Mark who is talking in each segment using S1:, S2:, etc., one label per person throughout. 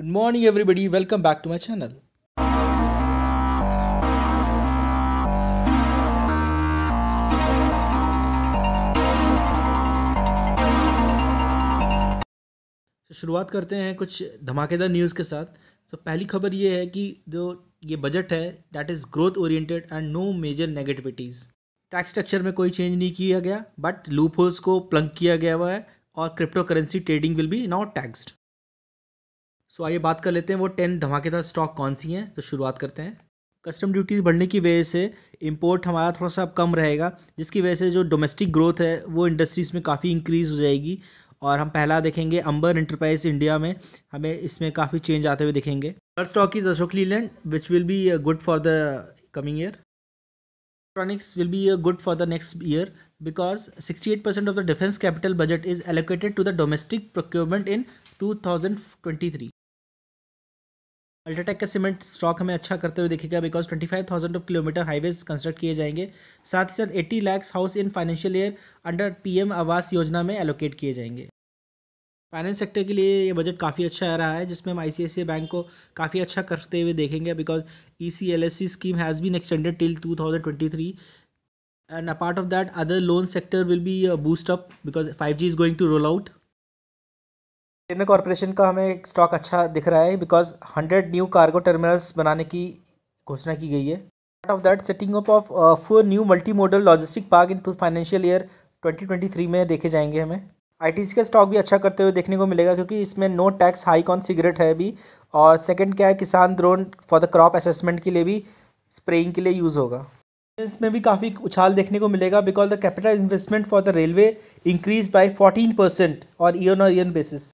S1: Good morning everybody welcome back to my channel शुरुआत करते हैं कुछ धमाकेदार न्यूज़ के साथ सो so, पहली खबर ये है कि जो ये बजट है that is growth oriented and no major negativities tax structure में कोई चेंज नहीं किया गया बट लूप होल्स को प्लंक किया गया हुआ है और cryptocurrency trading will be not taxed so आइए बात कर लेते हैं वो टेन धमाकेदार स्टॉक कौन सी हैं तो शुरुआत करते हैं कस्टम ड्यूटीज़ बढ़ने की वजह से इम्पोर्ट हमारा थोड़ा सा अब कम रहेगा जिसकी वजह से जो डोमेस्टिक ग्रोथ है वो इंडस्ट्रीज़ में काफ़ी इंक्रीज़ हो जाएगी और हम पहला देखेंगे अंबर इंटरप्राइज इंडिया में हमें इसमें काफ़ी चेंज आते हुए दिखेंगे third stock is Ashok Leyland which will be good for the coming year electronics will good for the next year because sixty eight percent of the defence capital budget is allocated to the domestic procurement in two thousand twenty three UltraTech का cement stock हमें अच्छा करते हुए दिखेगा because 25,000 of kilometre highways construct किए जाएंगे साथ ही साथ 80 lakhs house in financial year under PM Awas Yojana में एलोकेट किए जाएंगे फाइनेंस सेक्टर के लिए ये बजट काफ़ी अच्छा आ रहा है जिसमें हम आई बैंक को काफ़ी अच्छा करते हुए देखेंगे because the scheme has been extended till 2023 and a part of that other loan sector will be boost because five G is going to roll out टेलमे कॉरपोरेशन का हमें स्टॉक अच्छा दिख रहा है because hundred new cargo terminals बनाने की घोषणा की गई है part of that setting up of four new multimodal logistic park in financial year 2023 में देखे जाएंगे हमें आई का स्टॉक भी अच्छा करते हुए देखने को मिलेगा क्योंकि इसमें no tax hike on cigarette है अभी और सेकेंड क्या है किसान drone for the crop assessment के लिए भी स्प्रेइंग के लिए यूज़ होगा इसमें भी काफ़ी उछाल देखने को मिलेगा because the capital investment for the railway increase by fourteen percent और year on year basis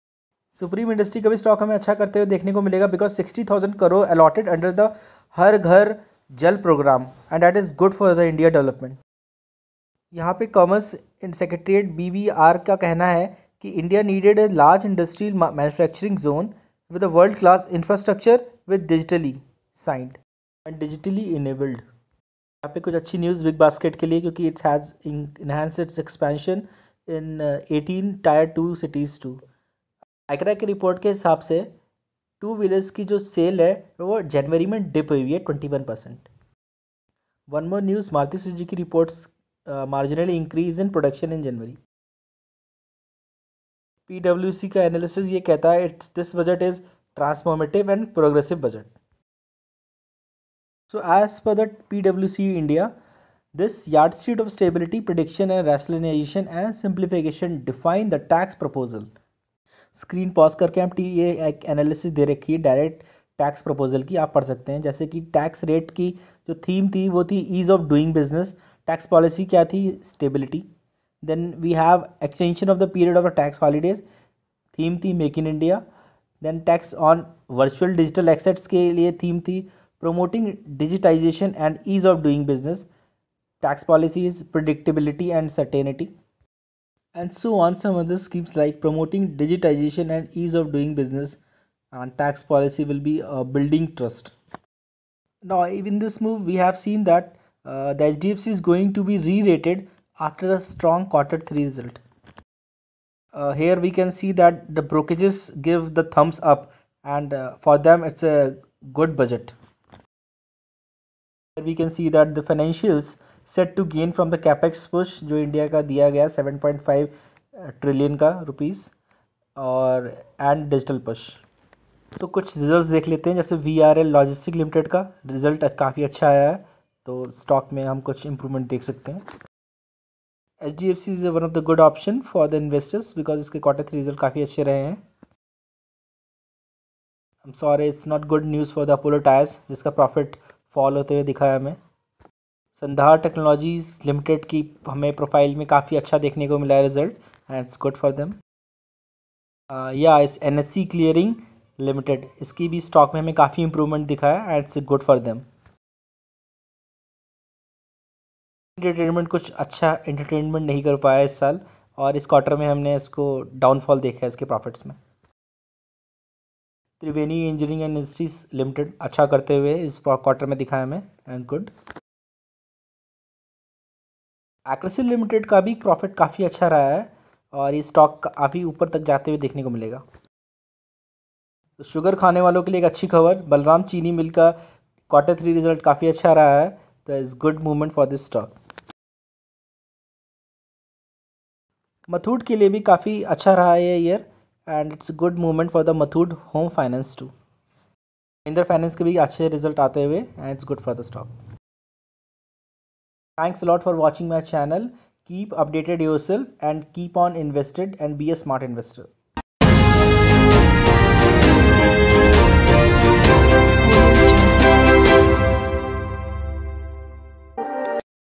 S1: Supreme Industry का भी स्टॉक हमें अच्छा करते हुए देखने को मिलेगा because sixty thousand crore allotted under the Har Ghar Jal programme and that is good for the India development यहाँ पे commerce and secretariat B V R का कहना है कि India needed a large industrial manufacturing zone with a world class infrastructure with digitally signed and digitally enabled यहाँ पे कुछ अच्छी न्यूज़ बिग बास्केट के लिए क्योंकि it's has enhance its expansion in eighteen tier two cities to Agra की report के हिसाब से टू व्हीलर्स की जो सेल है वो जनवरी में डिप हुई है twenty one percent one more news Maruti Suzuki की reports marginally increase in production in January P W C का एनालिसिस ये कहता है it's this budget is transformative and progressive budget so as per the P W C India this yard seat of stability prediction and rationalisation and simplification define the tax proposal screen pause करके आप T ये एक analysis दे रखी है direct tax proposal की आप पढ़ सकते हैं जैसे कि टैक्स रेट की जो थीम थी वो थी ease of doing business tax policy क्या थी stability then we have extension of the period of the tax holidays theme थी make in India then tax on virtual digital assets के लिए थीम थी promoting digitization and ease of doing business tax policies predictability and certainty and so on some other schemes like promoting digitization and ease of doing business and tax policy will be uh, building trust now in this move we have seen that uh, the hdfc is going to be re-rated after a strong quarter 3 result uh, here we can see that the brokerages give the thumbs up and uh, for them it's a good budget here we can see that the financials set to gain from the capex push जो India का दिया गया seven point five trillion का rupees और and digital push तो कुछ results देख लेते हैं जैसे V R L logistic limited का रिजल्ट काफ़ी अच्छा आया है तो स्टॉक में हम कुछ इम्प्रूवमेंट देख सकते हैं H D F C is one of the good option for the investors because इसके क्वार्टर थ्री रिजल्ट काफ़ी अच्छे रहे हैं sorry it's not good news for the Apollo tyres जिसका प्रॉफिट फॉल होते हुए दिखाया हमें संधार टेक्नोलॉजीज़ लिमिटेड की हमें प्रोफाइल में काफ़ी अच्छा देखने को मिला है result and it's good for them या इस N H C clearing limited इसकी भी स्टॉक में हमें काफ़ी इंप्रूवमेंट दिखा है and it's good for them entertainment कुछ अच्छा इंटरटेनमेंट नहीं कर पाया इस साल और इस क्वार्टर में हमने इसको डाउनफॉल देखा है इसके प्रॉफिट्स में Triveni engineering and industries limited अच्छा करते हुए इस क्वार्टर में दिखाया हमें एंड गुड एक्रेसिव लिमिटेड का भी प्रॉफिट काफ़ी अच्छा रहा है और ये स्टॉक काफ़ी ऊपर तक जाते हुए देखने को मिलेगा तो शुगर खाने वालों के लिए एक अच्छी खबर बलराम चीनी मिल का क्वार्टर थ्री रिजल्ट काफ़ी अच्छा रहा है तो is good movement for this stock Muthoot के लिए भी काफ़ी अच्छा रहा है year end it's good movement for the Muthoot home finance to Mahindra finance के भी अच्छे रिजल्ट आते हुए and it's good for the stock Thanks a lot for watching my channel. Keep updated yourself and keep on invested and be a smart investor.